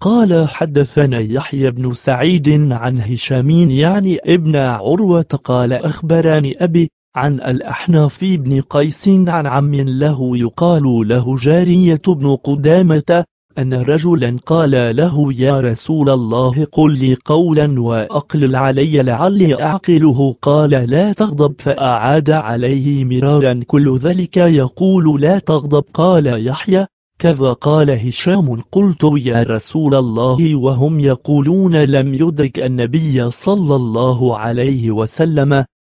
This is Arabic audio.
قال حدثنا يحيى بن سعيد عن هشام يعني ابن عروة قال أخبرني أبي عن الأحناف بن قيس عن عم له يقال له جارية بن قدامة أن رجلا قال له يا رسول الله قل لي قولا وأقلل علي لعلي أعقله قال لا تغضب فأعاد عليه مرارا كل ذلك يقول لا تغضب قال يحيى كذا قال هشام قلت يا رسول الله وهم يقولون لم يدرك النبي صلى الله عليه وسلم